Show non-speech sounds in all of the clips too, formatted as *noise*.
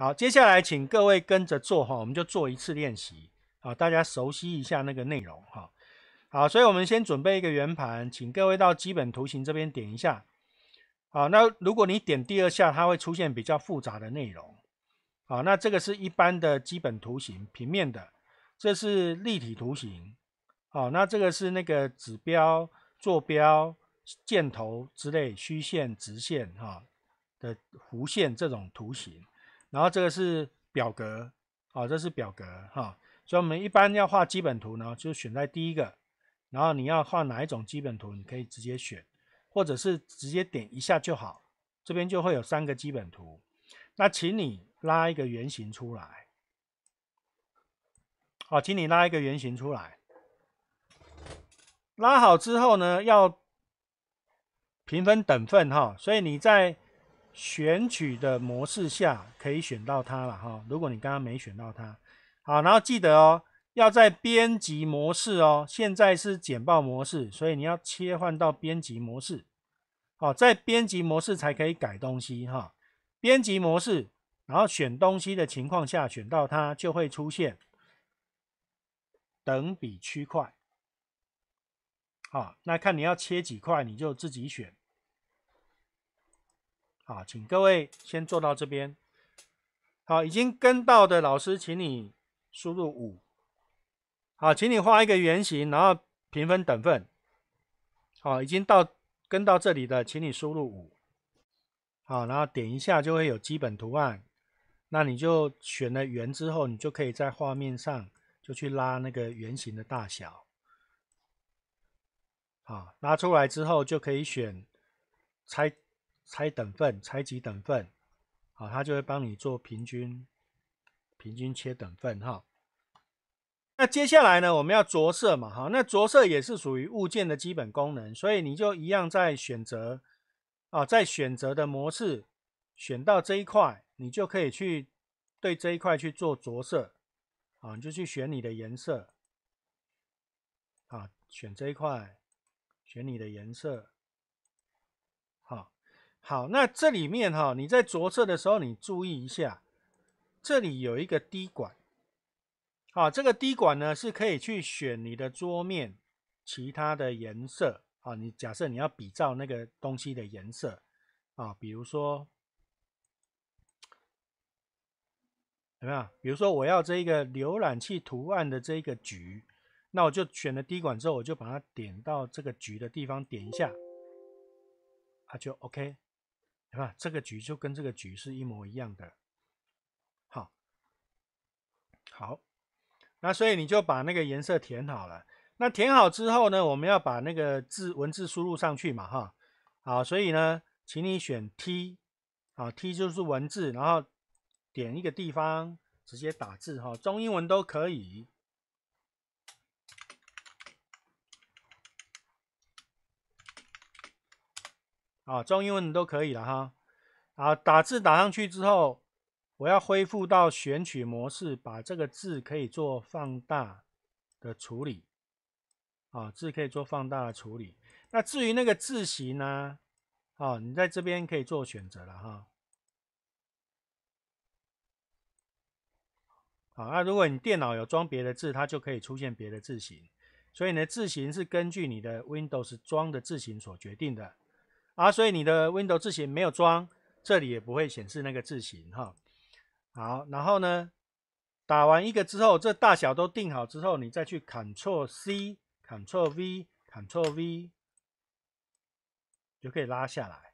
好，接下来请各位跟着做哈，我们就做一次练习，啊，大家熟悉一下那个内容哈。好，所以我们先准备一个圆盘，请各位到基本图形这边点一下。好，那如果你点第二下，它会出现比较复杂的内容。好，那这个是一般的基本图形，平面的，这是立体图形。好，那这个是那个指标、坐标、箭头之类、虚线、直线哈的弧线这种图形。然后这个是表格，哦，这是表格哈，所以我们一般要画基本图呢，就选在第一个。然后你要画哪一种基本图，你可以直接选，或者是直接点一下就好。这边就会有三个基本图。那请你拉一个圆形出来，好，请你拉一个圆形出来。拉好之后呢，要平分等份哈，所以你在。选取的模式下可以选到它了哈，如果你刚刚没选到它，好，然后记得哦，要在编辑模式哦，现在是简报模式，所以你要切换到编辑模式，好，在编辑模式才可以改东西哈，编辑模式，然后选东西的情况下选到它就会出现等比区块，好，那看你要切几块你就自己选。好，请各位先坐到这边。好，已经跟到的老师，请你输入五。好，请你画一个圆形，然后平分等份。好，已经到跟到这里了，请你输入五。好，然后点一下就会有基本图案。那你就选了圆之后，你就可以在画面上就去拉那个圆形的大小。好，拉出来之后就可以选拆。拆等份，拆几等份，好，它就会帮你做平均，平均切等份哈。那接下来呢，我们要着色嘛，哈，那着色也是属于物件的基本功能，所以你就一样在选择，啊，在选择的模式，选到这一块，你就可以去对这一块去做着色，啊，你就去选你的颜色，啊，选这一块，选你的颜色。好，那这里面哈，你在着色的时候，你注意一下，这里有一个滴管。好，这个滴管呢是可以去选你的桌面其他的颜色。啊，你假设你要比照那个东西的颜色，啊，比如说怎么样？比如说我要这一个浏览器图案的这个橘，那我就选了滴管之后，我就把它点到这个橘的地方，点一下，它就 OK。啊，吧？这个局就跟这个局是一模一样的。好，好，那所以你就把那个颜色填好了。那填好之后呢，我们要把那个字文字输入上去嘛，哈。好，所以呢，请你选 T，啊，T 就是文字，然后点一个地方，直接打字哈，中英文都可以。啊，中英文都可以了哈。啊，打字打上去之后，我要恢复到选取模式，把这个字可以做放大的处理。啊，字可以做放大的处理。那至于那个字型呢？啊，你在这边可以做选择了哈。好，那如果你电脑有装别的字，它就可以出现别的字型。所以呢，字型是根据你的 Windows 装的字型所决定的。啊，所以你的 Windows 字型没有装，这里也不会显示那个字型哈。好，然后呢，打完一个之后，这大小都定好之后，你再去 Ctrl C，Ctrl V，Ctrl V，就可以拉下来。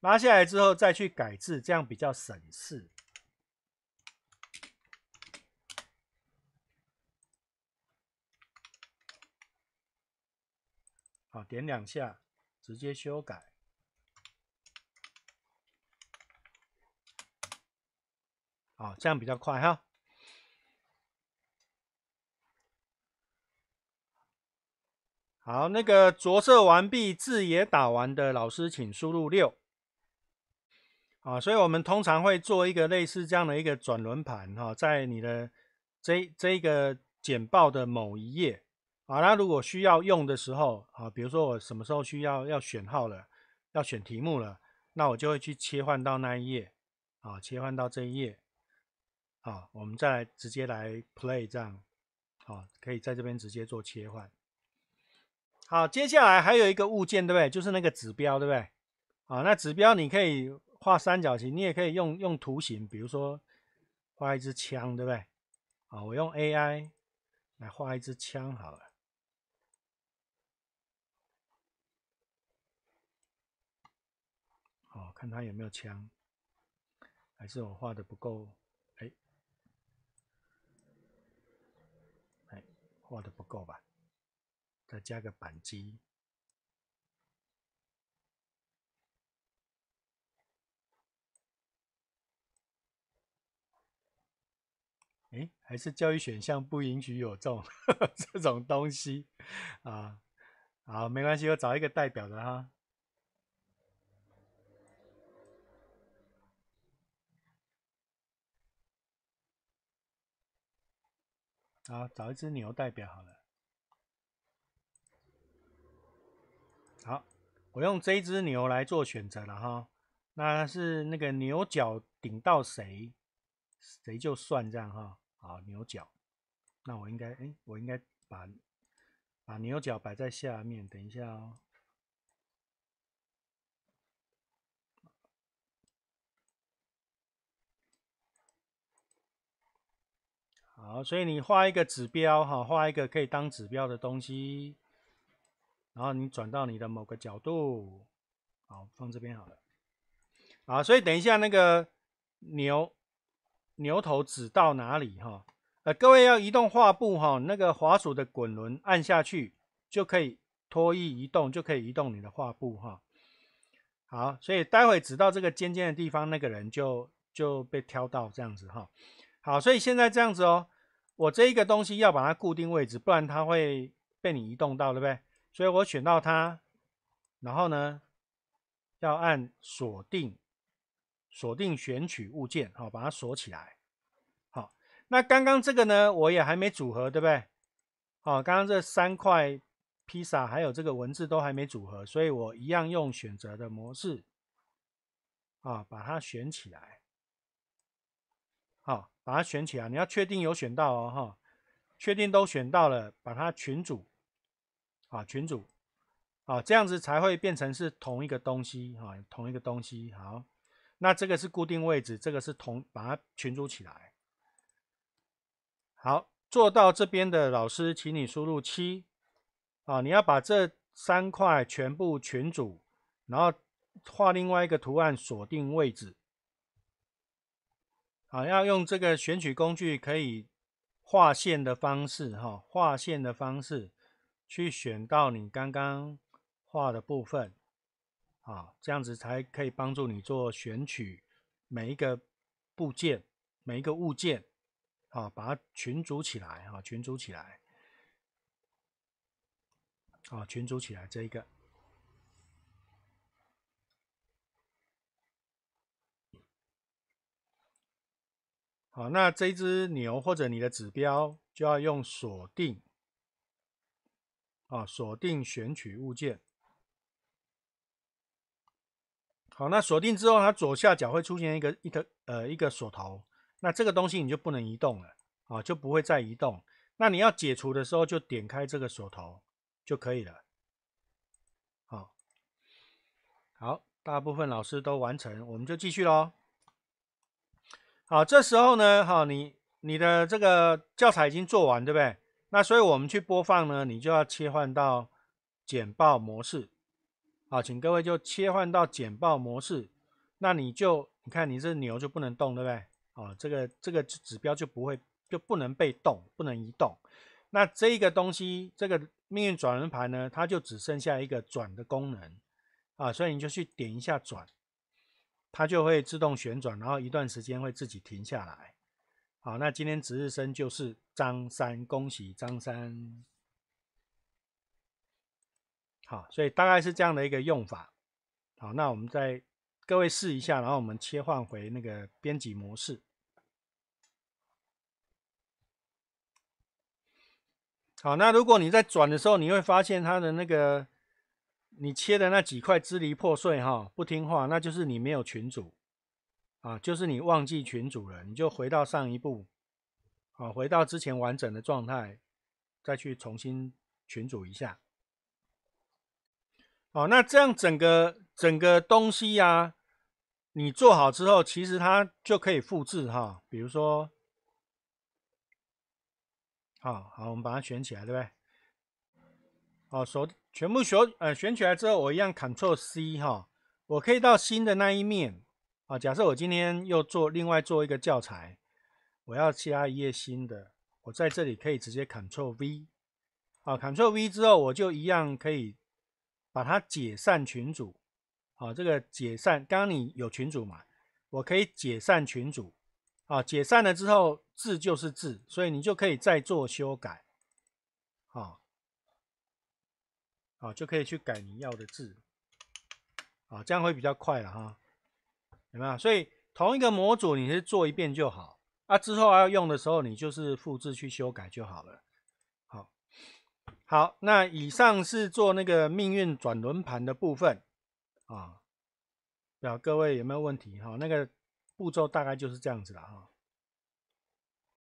拉下来之后，再去改字，这样比较省事。好，点两下，直接修改。啊，这样比较快哈。好，那个着色完毕、字也打完的老师，请输入六。啊，所以我们通常会做一个类似这样的一个转轮盘哈，在你的这这一个简报的某一页。啊，那如果需要用的时候啊，比如说我什么时候需要要选号了，要选题目了，那我就会去切换到那一页。啊，切换到这一页。好，我们再来直接来 play 这样，好，可以在这边直接做切换。好，接下来还有一个物件，对不对？就是那个指标，对不对？啊，那指标你可以画三角形，你也可以用用图形，比如说画一支枪，对不对？啊，我用 AI 来画一支枪好了。好，看它有没有枪，还是我画的不够？我的不够吧，再加个板机。哎，还是教育选项不允许有这种 *laughs* 这种东西啊。好，没关系，我找一个代表的哈。啊，找一只牛代表好了。好，我用这只牛来做选择了哈。那是那个牛角顶到谁，谁就算这样哈。好，牛角，那我应该，哎，我应该把把牛角摆在下面，等一下哦。好，所以你画一个指标，哈，画一个可以当指标的东西，然后你转到你的某个角度，好，放这边好了。好，所以等一下那个牛牛头指到哪里哈？呃，各位要移动画布哈，那个滑鼠的滚轮按下去就可以拖曳移动，就可以移动你的画布哈。好，所以待会指到这个尖尖的地方，那个人就就被挑到这样子哈。好，所以现在这样子哦。我这一个东西要把它固定位置，不然它会被你移动到，对不对？所以我选到它，然后呢，要按锁定，锁定选取物件，好，把它锁起来。好，那刚刚这个呢，我也还没组合，对不对？好，刚刚这三块披萨还有这个文字都还没组合，所以我一样用选择的模式，啊，把它选起来。把它选起来，你要确定有选到哦，哈，确定都选到了，把它群组啊，群组啊，这样子才会变成是同一个东西哈，同一个东西。好，那这个是固定位置，这个是同，把它群组起来。好，做到这边的老师，请你输入七啊，你要把这三块全部群组，然后画另外一个图案锁定位置。啊，要用这个选取工具，可以划线的方式，哈，划线的方式去选到你刚刚画的部分，啊，这样子才可以帮助你做选取每一个部件、每一个物件，啊，把它群组起来，啊，群组起来，啊，群组起来，这一个。好，那这只牛或者你的指标就要用锁定啊，锁定选取物件。好，那锁定之后，它左下角会出现一个一个呃一个锁头，那这个东西你就不能移动了啊，就不会再移动。那你要解除的时候，就点开这个锁头就可以了。好，好，大部分老师都完成，我们就继续喽。好，这时候呢，好，你你的这个教材已经做完，对不对？那所以我们去播放呢，你就要切换到简报模式。好，请各位就切换到简报模式。那你就，你看，你这牛就不能动，对不对？啊，这个这个指指标就不会就不能被动，不能移动。那这个东西，这个命运转轮盘呢，它就只剩下一个转的功能啊，所以你就去点一下转。它就会自动旋转，然后一段时间会自己停下来。好，那今天值日生就是张三，恭喜张三。好，所以大概是这样的一个用法。好，那我们再各位试一下，然后我们切换回那个编辑模式。好，那如果你在转的时候，你会发现它的那个。你切的那几块支离破碎哈，不听话，那就是你没有群主啊，就是你忘记群主了，你就回到上一步，啊，回到之前完整的状态，再去重新群主一下。好，那这样整个整个东西呀，你做好之后，其实它就可以复制哈。比如说，好好，我们把它选起来，对不对？好，手。全部选，呃，选起来之后，我一样 Ctrl C 哈，我可以到新的那一面啊。假设我今天又做另外做一个教材，我要加一页新的，我在这里可以直接 Ctrl V，啊，Ctrl V 之后，我就一样可以把它解散群组，啊，这个解散，刚刚你有群组嘛？我可以解散群组，啊，解散了之后，字就是字，所以你就可以再做修改，好。啊，就可以去改你要的字，啊，这样会比较快了哈，有没有？所以同一个模组你是做一遍就好，啊，之后要用的时候你就是复制去修改就好了。好，好，那以上是做那个命运转轮盘的部分啊，表各位有没有问题哈？那个步骤大概就是这样子了哈。